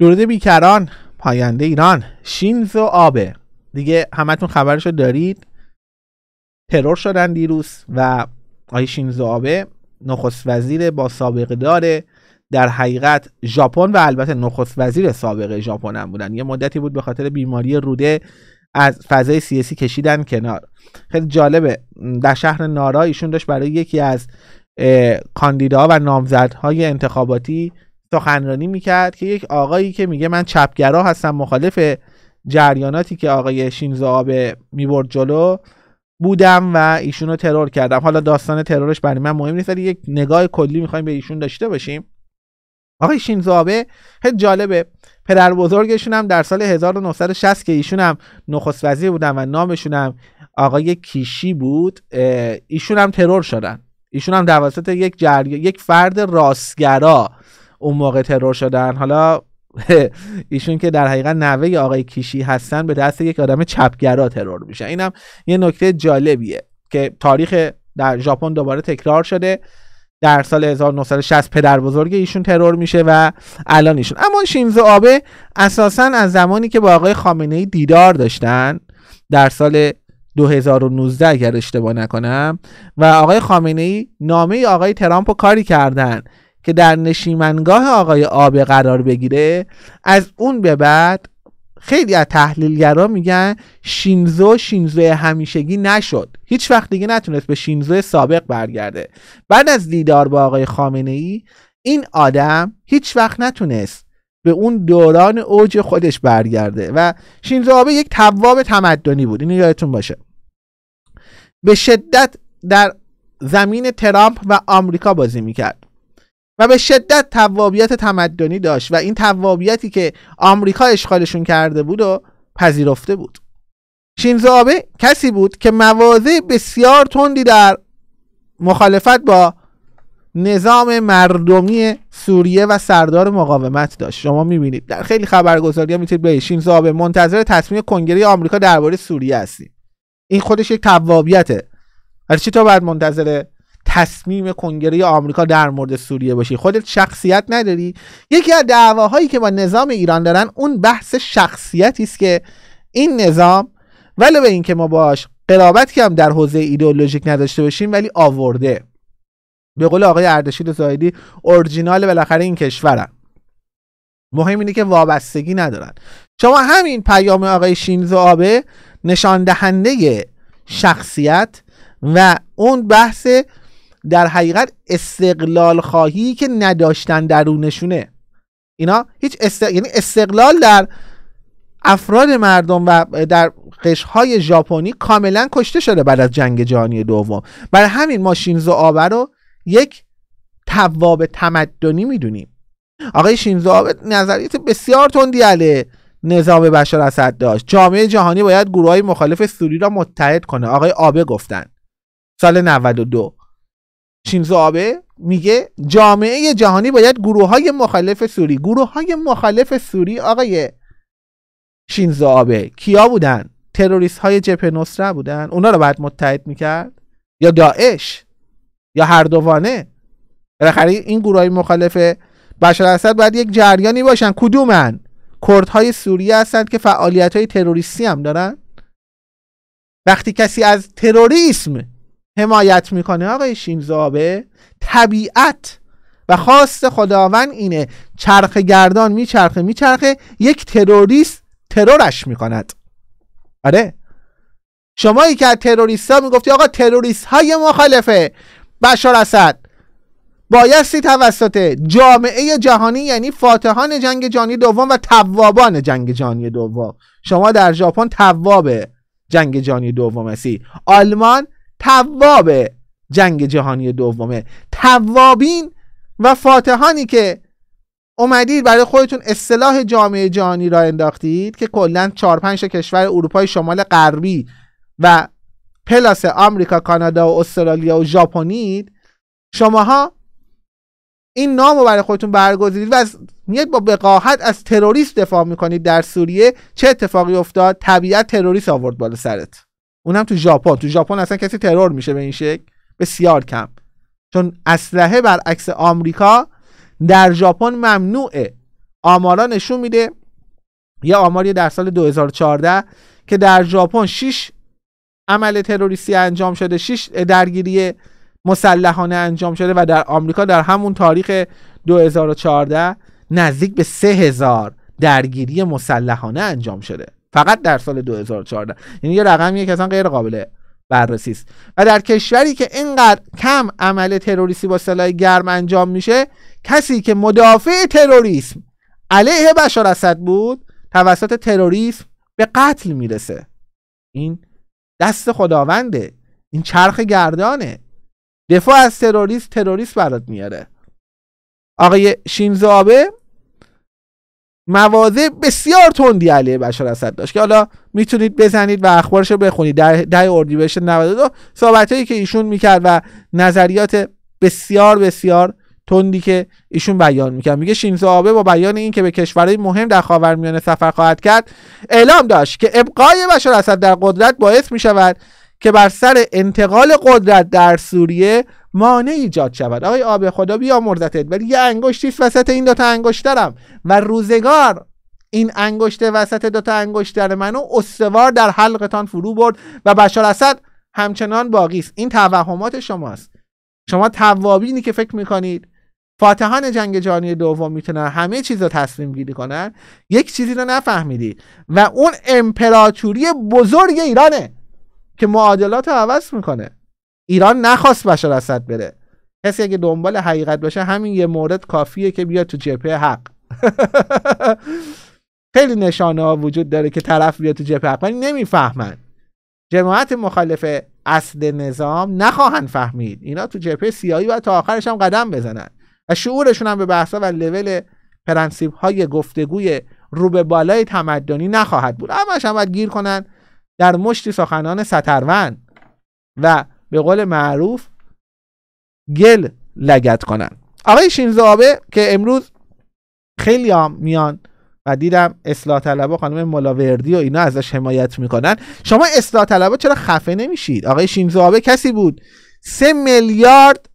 درود بیکران پاینده ایران شینزو آبه دیگه همتون خبرشو دارید ترور شدن دیروز و شینز و آبه نخست وزیر با سابقه داره در حقیقت ژاپن و البته نخست وزیر سابق ژاپن هم بودن یه مدتی بود به خاطر بیماری روده از فضای سیاسی کشیدن کنار خیلی جالبه در شهر نارا ایشون داشت برای یکی از کاندیداها و نامزدهای انتخاباتی سخنرانی میکرد که یک آقایی که میگه من چپگرا هستم مخالف جریاناتی که آقای شینزو آبه میبرد جلو بودم و ایشون ترور کردم حالا داستان ترورش برای من مهم نیست ولی یک نگاه کلی میخوایم به ایشون داشته باشیم آقای شینزو خیلی جالبه پدر بزرگشون هم در سال 1960 که ایشون هم نخست وزیر بودن و نامشونم هم آقای کیشی بود ایشون هم ترور شدن ایشون هم واسط یک جر... یک فرد راستگرا اون موقع ترور شدن حالا ایشون که در حقیقت نوه آقای کیشی هستن به دست یک آدم چپگرا ترور میشه اینم یه نکته جالبیه که تاریخ در ژاپن دوباره تکرار شده در سال 1960 پدر بزرگ ایشون ترور میشه و الان ایشون اما شینزو آبه اساسا از زمانی که با آقای خامنه ای دیدار داشتن در سال 2019 اگر اشتباه نکنم و آقای خامنه ای نامه ای آقای ترامپ رو کاری کردن که در نشیمنگاه آقای آبه قرار بگیره از اون به بعد خیلی از تحلیلگرا میگن شینزو شینزو همیشگی نشد هیچ وقت دیگه نتونست به شینزو سابق برگرده بعد از دیدار با آقای خامنه ای این آدم هیچ وقت نتونست به اون دوران اوج خودش برگرده و شینزو آبه یک تواب تمدنی بود اینو یادتون باشه به شدت در زمین ترامپ و آمریکا بازی میکرد و به شدت توابیت تمدنی داشت و این توابیتی که آمریکا اشغالشون کرده بود و پذیرفته بود شینزابه کسی بود که مواضع بسیار تندی در مخالفت با نظام مردمی سوریه و سردار مقاومت داشت شما میبینید در خیلی خبرگزاری ها میتونید بگید منتظر تصمیم کنگره آمریکا درباره سوریه هستی این خودش یک توابیته ولی چی تو بعد منتظر تصمیم کنگره آمریکا در مورد سوریه باشی خودت شخصیت نداری یکی از دعواهایی که با نظام ایران دارن اون بحث شخصیتی است که این نظام ولی به اینکه ما باش قرابت که هم در حوزه ایدئولوژیک نداشته باشیم ولی آورده به قول آقای اردشیر زایدی اورجینال بالاخره این کشورن مهم اینه که وابستگی ندارن شما همین پیام آقای شینزو آبه نشان دهنده شخصیت و اون بحث در حقیقت استقلال خواهی که نداشتن درونشونه اینا هیچ است... یعنی استقلال در افراد مردم و در قشهای ژاپنی کاملا کشته شده بعد از جنگ جهانی دوم برای همین ما شینزو آبه رو یک تواب تمدنی میدونیم آقای شینزو آبه نظریت بسیار تندی علیه نظام بشار اسد داشت جامعه جهانی باید گروه های مخالف سوری را متحد کنه آقای آبه گفتن سال 92 شینزو میگه جامعه جهانی باید گروه های مخالف سوری گروه های مخالف سوری آقای شینزو آبه کیا بودن تروریست های جبهه نصره بودن اونا رو باید متحد میکرد یا داعش یا هر دوانه بالاخره این گروه های مخالف بشار اسد باید یک جریانی باشن کدومن کردهای سوریه هستند که فعالیت های تروریستی هم دارن وقتی کسی از تروریسم حمایت میکنه آقای شیمزابه طبیعت و خواست خداوند اینه چرخ گردان میچرخه میچرخه یک تروریست ترورش میکند آره شمایی که تروریست ها میگفتی آقا تروریست های مخالفه بشار اسد بایستی توسط جامعه جهانی یعنی فاتحان جنگ جهانی دوم و توابان جنگ جهانی دوم شما در ژاپن تواب جنگ جهانی دوم هستی آلمان تواب جنگ جهانی دومه توابین و فاتحانی که اومدید برای خودتون اصطلاح جامعه جهانی را انداختید که کلا 4 5 کشور اروپای شمال غربی و پلاس آمریکا، کانادا و استرالیا و ژاپنید شماها این نام رو برای خودتون برگزیدید و از میاد با بقاحت از تروریست دفاع میکنید در سوریه چه اتفاقی افتاد طبیعت تروریست آورد بالا سرت اونم تو ژاپن تو ژاپن اصلا کسی ترور میشه به این شکل بسیار کم چون اسلحه برعکس آمریکا در ژاپن ممنوعه آمارا نشون میده یه آماری در سال 2014 که در ژاپن 6 عمل تروریستی انجام شده 6 درگیری مسلحانه انجام شده و در آمریکا در همون تاریخ 2014 نزدیک به 3000 درگیری مسلحانه انجام شده فقط در سال 2014 یعنی یه رقمیه که اصلا غیر قابل بررسی است و در کشوری که اینقدر کم عمل تروریستی با سلاح گرم انجام میشه کسی که مدافع تروریسم علیه بشار اسد بود توسط تروریسم به قتل میرسه این دست خداونده این چرخ گردانه دفاع از تروریست تروریست برات میاره آقای شینزو آبه مواضع بسیار تندی علیه بشار اسد داشت که حالا میتونید بزنید و اخبارش رو بخونید در ده اردیبهشت 92 صحبت هایی که ایشون میکرد و نظریات بسیار بسیار تندی که ایشون بیان میکرد میگه شینزو آبه با بیان اینکه به کشورهای مهم در خاورمیانه سفر خواهد کرد اعلام داشت که ابقای بشار اسد در قدرت باعث میشود که بر سر انتقال قدرت در سوریه مانع ایجاد شود آقای آب خدا بیا مرزتت ولی یه انگشتی وسط این دوتا انگشترم و روزگار این انگشت وسط دوتا انگشتر منو استوار در حلقتان فرو برد و بشار اسد همچنان باقی است این توهمات شماست شما توابینی که فکر میکنید فاتحان جنگ جهانی دوم میتونن همه چیز رو تصمیم گیری کنن یک چیزی رو نفهمیدی و اون امپراتوری بزرگ ایرانه که معادلات رو عوض میکنه ایران نخواست بشار اسد بره کسی اگه دنبال حقیقت باشه همین یه مورد کافیه که بیاد تو جبهه حق خیلی نشانه ها وجود داره که طرف بیاد تو جبهه حق ولی نمیفهمن جماعت مخالف اصل نظام نخواهند فهمید اینا تو جبهه سیاهی و تا آخرش هم قدم بزنن و شعورشون هم به بحثا و لول پرنسیب های گفتگوی رو به بالای تمدنی نخواهد بود همش هم گیر کنن در مشتی سخنان سطروند و به قول معروف گل لگت کنن آقای شینزو که امروز خیلی هم میان و دیدم اصلاح و خانم ملاوردی و اینا ازش حمایت میکنن شما اصلاح طلبه چرا خفه نمیشید آقای شینزو کسی بود سه میلیارد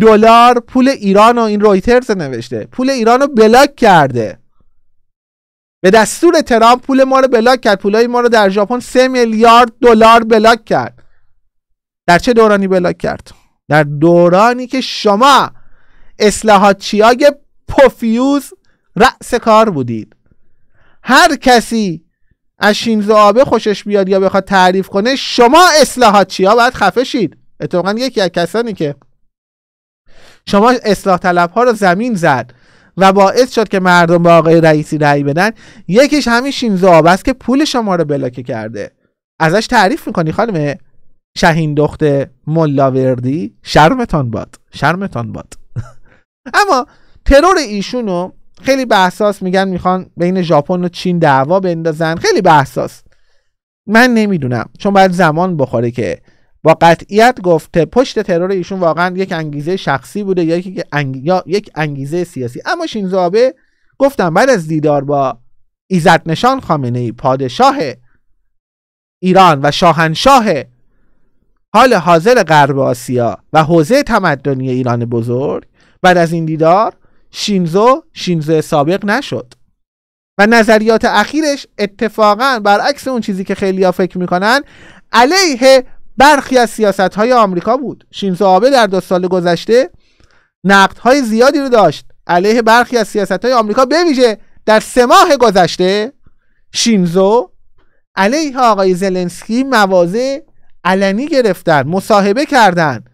دلار پول ایران و این رویترز نوشته پول ایران رو بلاک کرده به دستور ترامپ پول ما رو بلاک کرد پولای ما رو در ژاپن سه میلیارد دلار بلاک کرد در چه دورانی بلاک کرد در دورانی که شما چیاگ پوفیوز رأس کار بودید هر کسی از شینزو آبه خوشش بیاد یا بخواد تعریف کنه شما اصلاحات چیا باید خفه شید اتفاقا یکی از کسانی که شما اصلاح طلب ها رو زمین زد و باعث شد که مردم به آقای رئیسی رأی بدن یکیش همین شینزو آب است که پول شما رو بلاکه کرده ازش تعریف میکنی خانم شهین دخت ملاوردی شرمتان باد شرمتان باد اما ترور ایشونو خیلی بحساس میگن میخوان بین ژاپن و چین دعوا بندازن خیلی بحساس من نمیدونم چون باید زمان بخوره که با قطعیت گفته پشت ترور ایشون واقعا یک انگیزه شخصی بوده یا یک, انگ... یا یک انگیزه سیاسی اما شینزابه گفتم بعد از دیدار با ایزت نشان خامنه ای پادشاه ایران و شاهنشاه حال حاضر غرب آسیا و حوزه تمدنی ایران بزرگ بعد از این دیدار شینزو شینزو سابق نشد و نظریات اخیرش اتفاقا برعکس اون چیزی که خیلی ها فکر میکنن علیه برخی از سیاست های آمریکا بود شینزو آبه در دو سال گذشته نقد های زیادی رو داشت علیه برخی از سیاست های آمریکا بویژه در سه ماه گذشته شینزو علیه آقای زلنسکی مواضع علنی گرفتن مصاحبه کردن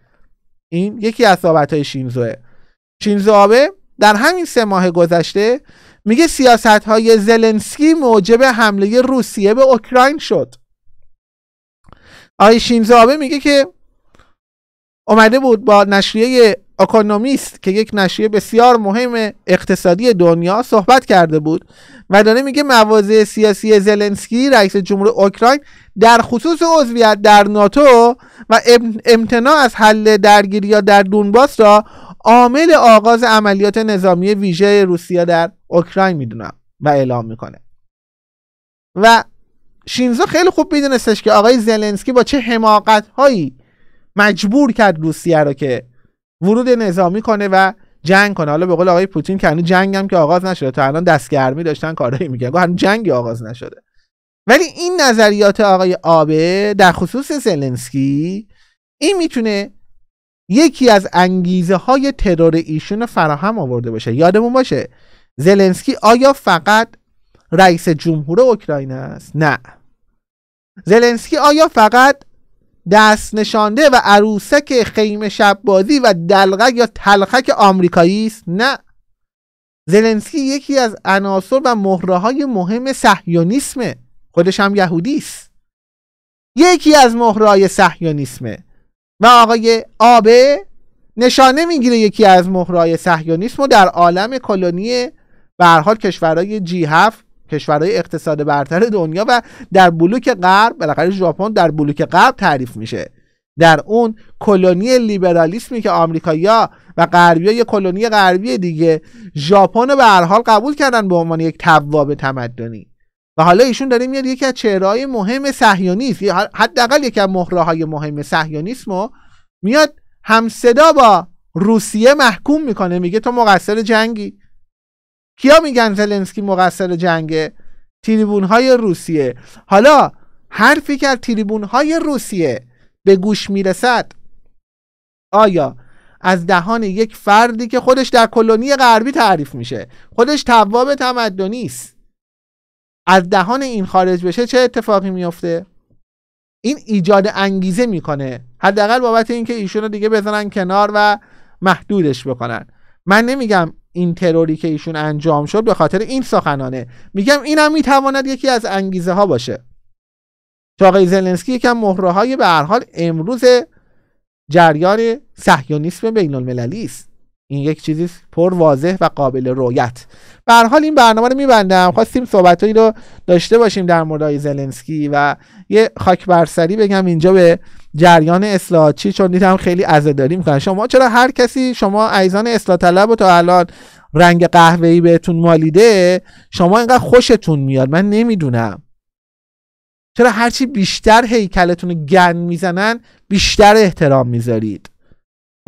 این یکی از صحبت های شینزوه شینزو آبه در همین سه ماه گذشته میگه سیاست های زلنسکی موجب حمله روسیه به اوکراین شد آقای شینزو میگه که اومده بود با نشریه اکونومیست که یک نشریه بسیار مهم اقتصادی دنیا صحبت کرده بود و داره میگه مواضع سیاسی زلنسکی رئیس جمهور اوکراین در خصوص عضویت در ناتو و امتناع از حل درگیری یا در دونباس را عامل آغاز عملیات نظامی ویژه روسیه در اوکراین میدونم و اعلام میکنه و شینزا خیلی خوب میدونستش که آقای زلنسکی با چه حماقت هایی مجبور کرد روسیه رو که ورود نظامی کنه و جنگ کنه حالا به قول آقای پوتین که هنوز جنگ هم که آغاز نشده تا الان دستگرمی داشتن کارایی میکنن هنوز جنگی آغاز نشده ولی این نظریات آقای آبه در خصوص زلنسکی این میتونه یکی از انگیزه های ترور ایشون فراهم آورده باشه یادمون باشه زلنسکی آیا فقط رئیس جمهور اوکراین است نه زلنسکی آیا فقط دست نشانده و عروسک خیمه شب و دلغک یا تلخک آمریکایی است نه زلنسکی یکی از عناصر و مهره های مهم صهیونیسمه خودش هم یهودی است یکی از مهرهای صهیونیسمه و آقای آبه نشانه میگیره یکی از مهرهای صهیونیسم و در عالم کلونی به حال کشورهای جی 7 کشورهای اقتصاد برتر دنیا و در بلوک غرب بالاخره ژاپن در بلوک غرب تعریف میشه در اون کلونی لیبرالیسمی که آمریکایا و غربیا یه کلونی غربی دیگه ژاپن به هر حال قبول کردن به عنوان یک تواب تمدنی و حالا ایشون داره میاد یکی از چهرههای مهم صهیونیسم حداقل یکی از های مهم صهیونیسم میاد میاد صدا با روسیه محکوم میکنه میگه تو مقصر جنگی کیا میگن زلنسکی مقصر جنگه تریبون های روسیه حالا حرفی که از تریبون های روسیه به گوش میرسد آیا از دهان یک فردی که خودش در کلونی غربی تعریف میشه خودش تواب تمدنی است از دهان این خارج بشه چه اتفاقی میفته این ایجاد انگیزه میکنه حداقل بابت اینکه ایشون رو دیگه بزنن کنار و محدودش بکنن من نمیگم این تروری که ایشون انجام شد به خاطر این سخنانه میگم اینم میتواند یکی از انگیزه ها باشه که آقای زلنسکی یکم مهره های به هر حال امروز جریان صهیونیسم بین المللی است این یک چیزی پر واضح و قابل رویت به حال این برنامه رو میبندم خواستیم صحبتهایی رو داشته باشیم در مورد آقای زلنسکی و یه خاک برسری بگم اینجا به جریان چی؟ چون دیدم خیلی عزاداری میکنن شما چرا هر کسی شما ایزان اصلاح طلب و تا الان رنگ قهوه‌ای بهتون مالیده شما اینقدر خوشتون میاد من نمیدونم چرا هرچی بیشتر هیکلتون گن میزنن بیشتر احترام میذارید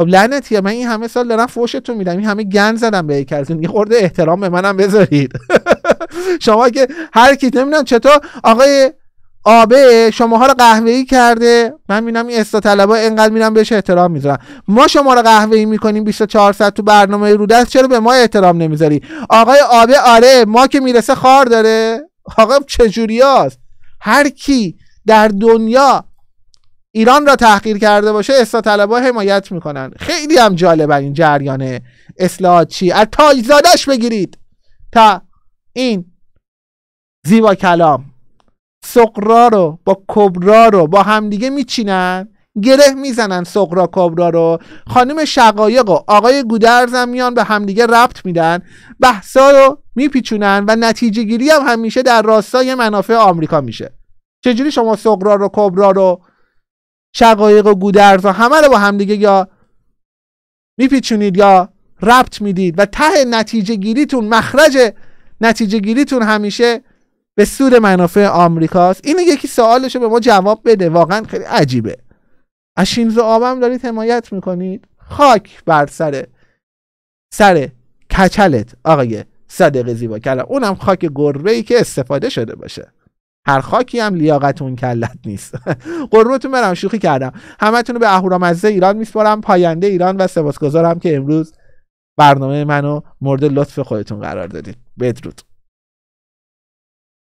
خب لعنتی من این همه سال دارم فوشتون میدم این همه گن زدم به هیکلتون یه خورده احترام به منم بذارید شما که هر کی نمیدونم چطور آقای آبه شماها رو ای کرده من میبینم این استا های اینقدر میرم بهش احترام میذارم ما شما رو ای میکنیم 24 ساعت تو برنامه دست چرا به ما احترام نمیذاری آقای آبه آره ما که میرسه خار داره آقا چجوریاست هر کی در دنیا ایران را تحقیر کرده باشه استا طلبها حمایت میکنن خیلی هم جالب این جریان اصلاحات چی از بگیرید تا این زیبا کلام سقرا رو با کبرا رو با همدیگه میچینن گره میزنن سقرا کبرا رو خانم شقایق و آقای هم میان به همدیگه ربط میدن بحثا رو میپیچونن و نتیجه گیری هم همیشه در راستای منافع آمریکا میشه چجوری شما سقرا رو کبرا رو شقایق و گودرز و همه رو با همدیگه یا میپیچونید یا ربط میدید و ته نتیجه گیریتون مخرج نتیجه گیریتون همیشه به سود منافع آمریکاست این یکی سوالش به ما جواب بده واقعا خیلی عجیبه از شینزو آبم دارید حمایت میکنید خاک بر سر سر کچلت آقای صادق زیبا کلام اونم خاک گربه ای که استفاده شده باشه هر خاکی هم لیاقتون کلت نیست قربتون برم شوخی کردم همتون رو به اهورامزه ایران میسپارم پاینده ایران و سپاسگزارم که امروز برنامه منو مورد لطف خودتون قرار دادید بدرود